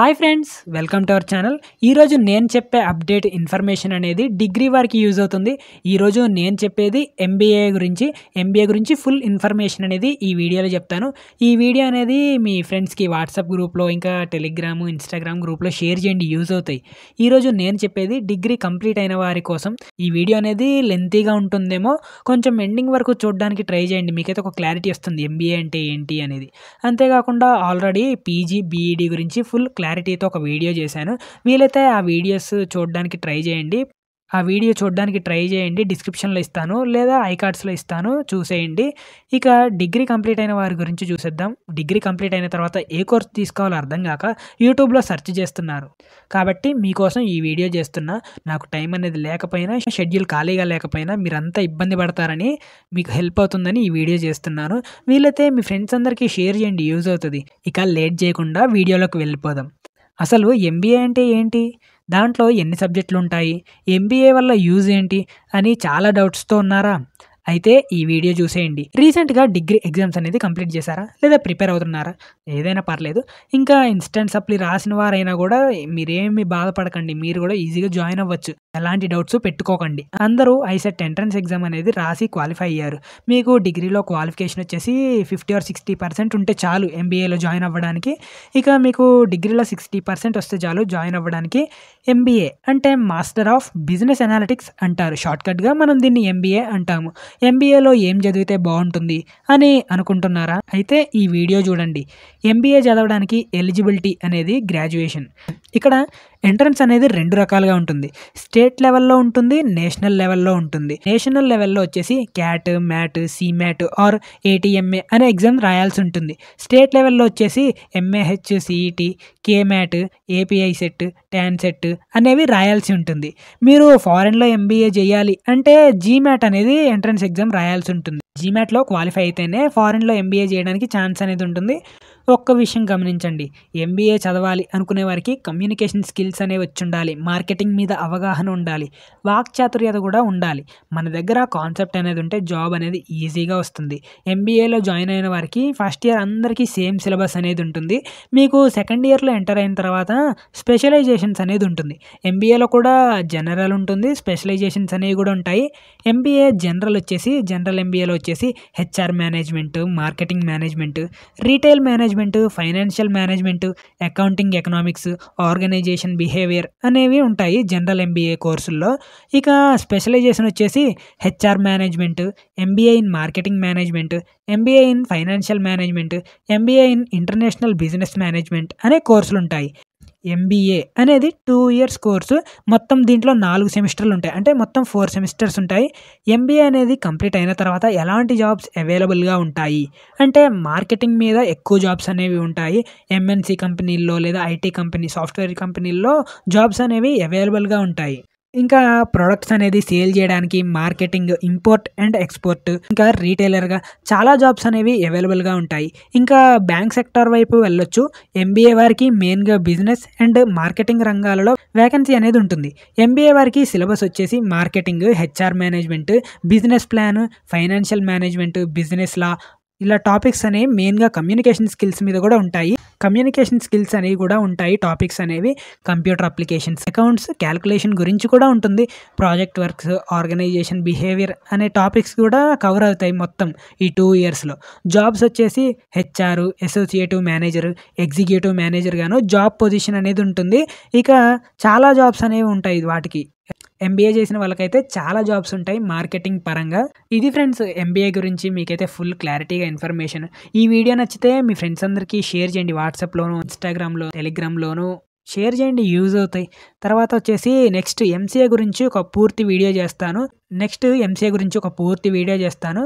hi friends welcome to our channel ఈరోజు నేను చెప్పే అప్డేట్ ఇన్ఫర్మేషన్ అనేది డిగ్రీ వారికి యూజ్ అవుతుంది ఈరోజు నేను చెప్పేది ఎంబీఏ గురించి ఎంబీఏ గురించి ఫుల్ ఇన్ఫర్మేషన్ అనేది ఈ వీడియోలో చెప్తాను ఈ వీడియో అనేది మీ ఫ్రెండ్స్కి వాట్సాప్ గ్రూప్లో ఇంకా టెలిగ్రాము ఇన్స్టాగ్రామ్ గ్రూప్లో షేర్ చేయండి యూజ్ అవుతాయి ఈరోజు నేను చెప్పేది డిగ్రీ కంప్లీట్ అయిన వారి కోసం ఈ వీడియో అనేది లెంతీగా ఉంటుందేమో కొంచెం ఎండింగ్ వరకు చూడడానికి ట్రై చేయండి మీకైతే ఒక క్లారిటీ వస్తుంది ఎంబీఏ అంటే ఏంటి అనేది అంతేకాకుండా ఆల్రెడీ పీజీ బీఈడి గురించి ఫుల్ క్లారిటీ క్లారిటీతో ఒక వీడియో చేశాను వీలైతే ఆ వీడియోస్ చూడడానికి ట్రై చేయండి ఆ వీడియో చూడడానికి ట్రై చేయండి డిస్క్రిప్షన్లో ఇస్తాను లేదా ఐకార్డ్స్లో ఇస్తాను చూసేయండి ఇక డిగ్రీ కంప్లీట్ అయిన వారి గురించి చూసేద్దాం డిగ్రీ కంప్లీట్ అయిన తర్వాత ఏ కోర్స్ తీసుకోవాలో అర్థం కాక యూట్యూబ్లో సెర్చ్ చేస్తున్నారు కాబట్టి మీకోసం ఈ వీడియో చేస్తున్నా నాకు టైం అనేది లేకపోయినా షెడ్యూల్ ఖాళీగా లేకపోయినా మీరంతా ఇబ్బంది పడతారని మీకు హెల్ప్ అవుతుందని ఈ వీడియో చేస్తున్నాను వీలైతే మీ ఫ్రెండ్స్ అందరికీ షేర్ చేయండి యూజ్ అవుతుంది ఇక లేట్ చేయకుండా వీడియోలోకి వెళ్ళిపోదాం అసలు ఎంబీఏ అంటే ఏంటి దాంట్లో ఎన్ని సబ్జెక్టులు ఉంటాయి ఎంబీఏ వల్ల యూజ్ ఏంటి అని చాలా డౌట్స్తో ఉన్నారా అయితే ఈ వీడియో చూసేయండి రీసెంట్గా డిగ్రీ ఎగ్జామ్స్ అనేది కంప్లీట్ చేశారా లేదా ప్రిపేర్ అవుతున్నారా ఏదైనా పర్లేదు ఇంకా ఇన్స్టెంట్ సప్లీ రాసిన వారైనా కూడా మీరేమి బాధపడకండి మీరు కూడా ఈజీగా జాయిన్ అవ్వచ్చు ఎలాంటి డౌట్స్ పెట్టుకోకండి అందరూ ఐసెట్ ఎంట్రన్స్ ఎగ్జామ్ అనేది రాసి క్వాలిఫై అయ్యారు మీకు డిగ్రీలో క్వాలిఫికేషన్ వచ్చేసి ఫిఫ్టీ ఆర్ సిక్స్టీ పర్సెంట్ ఉంటే చాలు ఎంబీఏలో జాయిన్ అవ్వడానికి ఇక మీకు డిగ్రీలో సిక్స్టీ పర్సెంట్ వస్తే చాలు జాయిన్ అవ్వడానికి ఎంబీఏ అంటే మాస్టర్ ఆఫ్ బిజినెస్ అనాలిటిక్స్ అంటారు షార్ట్కట్గా మనం దీన్ని ఎంబీఏ అంటాము ఎంబీఏలో ఏం చదివితే బాగుంటుంది అని అనుకుంటున్నారా అయితే ఈ వీడియో చూడండి ఎంబీఏ చదవడానికి ఎలిజిబిలిటీ అనేది గ్రాడ్యుయేషన్ ఇక్కడ ఎంట్రన్స్ అనేది రెండు రకాలుగా ఉంటుంది స్టేట్ లెవెల్లో ఉంటుంది నేషనల్ లెవెల్లో ఉంటుంది నేషనల్ లెవెల్లో వచ్చేసి CAT MAT CMAT or ATMA అనే ఎగ్జామ్ రాయాల్సి ఉంటుంది స్టేట్ లెవెల్లో వచ్చేసి MAH CET K MAT AP ICET TANCET అనేవి రాయాల్సి ఉంటుంది మీరు ఫారెన్లో ఎంబీఏ చేయాలి అంటే జీమ్యాట్ అనేది ఎంట్రన్స్ ఎగ్జామ్ రాయాల్సి ఉంటుంది జీమ్యాట్లో క్వాలిఫై అయితేనే ఫారెన్లో ఎంబీఏ చేయడానికి ఛాన్స్ అనేది ఉంటుంది ఒక్క విషయం గమనించండి ఎంబీఏ చదవాలి అనుకునే వారికి కమ్యూనికేషన్ స్కిల్స్ అనేవి వచ్చి ఉండాలి మార్కెటింగ్ మీద అవగాహన ఉండాలి వాక్చాతుర్యత కూడా ఉండాలి మన దగ్గర కాన్సెప్ట్ అనేది ఉంటే జాబ్ అనేది ఈజీగా వస్తుంది ఎంబీఏలో జాయిన్ అయిన వారికి ఫస్ట్ ఇయర్ అందరికీ సేమ్ సిలబస్ అనేది ఉంటుంది మీకు సెకండ్ ఇయర్లో ఎంటర్ అయిన తర్వాత స్పెషలైజేషన్స్ అనేది ఉంటుంది ఎంబీఏలో కూడా జనరల్ ఉంటుంది స్పెషలైజేషన్స్ అనేవి కూడా ఉంటాయి ఎంబీఏ జనరల్ వచ్చేసి జనరల్ ఎంబీఏలో వచ్చేసి HR management marketing management retail management financial management accounting economics organisation behaviour అనేవి ఉంటాయి జనరల్ ఎంబీఏ కోర్సుల్లో ఇక స్పెషలైజేషన్ వచ్చేసి HR management MBA in marketing management MBA in financial management MBA in international business management అనే course కోర్సులు ఉంటాయి MBA అనేది two years course మొత్తం దీంట్లో నాలుగు సెమిస్టర్లు ఉంటాయి అంటే మొత్తం ఫోర్ సెమిస్టర్స్ ఉంటాయి ఎంబీఏ అనేది కంప్లీట్ అయిన తర్వాత ఎలాంటి జాబ్స్ అవైలబుల్గా ఉంటాయి అంటే మార్కెటింగ్ మీద ఎక్కువ జాబ్స్ అనేవి ఉంటాయి ఎంఎన్సీ కంపెనీల్లో లేదా ఐటీ కంపెనీ సాఫ్ట్వేర్ కంపెనీల్లో జాబ్స్ అనేవి అవైలబుల్గా ఉంటాయి ఇంకా ప్రొడక్ట్స్ అనేది సేల్ చేయడానికి మార్కెటింగ్ ఇంపోర్ట్ అండ్ ఎక్స్పోర్ట్ ఇంకా రీటైలర్గా చాలా జాబ్స్ అనేవి అవైలబుల్గా ఉంటాయి ఇంకా బ్యాంక్ సెక్టార్ వైపు వెళ్ళొచ్చు ఎంబీఏ వారికి మెయిన్గా బిజినెస్ అండ్ మార్కెటింగ్ రంగాలలో వేకెన్సీ అనేది ఉంటుంది ఎంబీఏ వారికి సిలబస్ వచ్చేసి marketing HR management business plan financial management business law ఇలా టాపిక్స్ అనేవి మెయిన్గా కమ్యూనికేషన్ స్కిల్స్ మీద కూడా ఉంటాయి కమ్యూనికేషన్ స్కిల్స్ అనేవి కూడా ఉంటాయి టాపిక్స్ అనేవి కంప్యూటర్ అప్లికేషన్స్ అకౌంట్స్ క్యాలిక్యులేషన్ గురించి కూడా ఉంటుంది ప్రాజెక్ట్ వర్క్స్ ఆర్గనైజేషన్ బిహేవియర్ అనే టాపిక్స్ కూడా కవర్ అవుతాయి మొత్తం ఈ టూ ఇయర్స్లో జాబ్స్ వచ్చేసి HR associative manager executive manager గాను జాబ్ పొజిషన్ అనేది ఉంటుంది ఇక చాలా జాబ్స్ అనేవి ఉంటాయి వాటికి ఎంబీఏ చేసిన వాళ్ళకైతే చాలా జాబ్స్ ఉంటాయి మార్కెటింగ్ పరంగా ఇది ఫ్రెండ్స్ ఎంబీఏ గురించి మీకైతే ఫుల్ క్లారిటీగా ఇన్ఫర్మేషన్ ఈ వీడియో నచ్చితే మీ ఫ్రెండ్స్ అందరికీ షేర్ చేయండి వాట్సాప్లోను ఇన్స్టాగ్రామ్లో టెలిగ్రామ్లోను షేర్ చేయండి యూజ్ అవుతాయి తర్వాత వచ్చేసి నెక్స్ట్ ఎంసీఏ గురించి ఒక పూర్తి వీడియో చేస్తాను నెక్స్ట్ ఎంసీఏ గురించి ఒక పూర్తి వీడియో చేస్తాను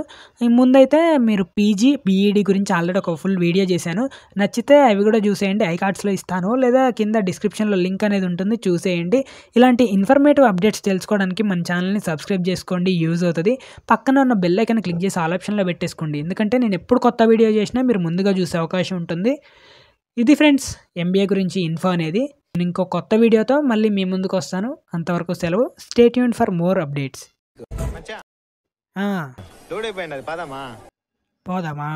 ముందైతే మీరు పీజీ బీఈడి e గురించి ఆల్రెడీ ఒక ఫుల్ వీడియో చేశాను నచ్చితే అవి కూడా చూసేయండి ఐ కార్డ్స్లో ఇస్తాను లేదా కింద డిస్క్రిప్షన్లో లింక్ అనేది ఉంటుంది చూసేయండి ఇలాంటి ఇన్ఫర్మేటివ్ అప్డేట్స్ తెలుసుకోవడానికి మన ఛానల్ని సబ్స్క్రైబ్ చేసుకోండి యూజ్ అవుతుంది పక్కన ఉన్న బెల్ ఐకన్ క్లిక్ చేసి ఆల్ ఆప్షన్లో పెట్టేసుకోండి ఎందుకంటే నేను ఎప్పుడు కొత్త వీడియో చేసినా మీరు ముందుగా చూసే అవకాశం ఉంటుంది ఇది ఫ్రెండ్స్ ఎంబీఏ గురించి ఇన్ఫో అనేది నేను ఇంకో కొత్త వీడియోతో మళ్ళీ మీ ముందుకు వస్తాను అంతవరకు సెలవు స్టేట్ యూన్ ఫర్ మోర్ అప్డేట్స్ పోదామా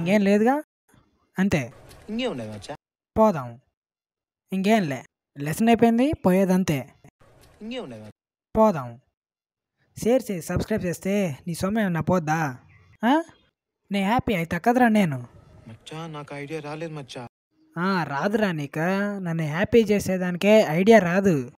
ఇంకేం లేదుగా అంతే పోదాం ఇంకేం లే లెసన్ అయిపోయింది పోయేది అంతే పోదాం షేర్ చేసి సబ్స్క్రైబ్ చేస్తే నీ సొమ్మ ఏమన్నా పోద్దా నేను హ్యాపీ అయితే కదరా నేను మచ్చా నాకు ఐడియా రాలేదు మచ్చా రాదురా నీక నన్ను హ్యాపీ చేసేదానికే ఐడియా రాదు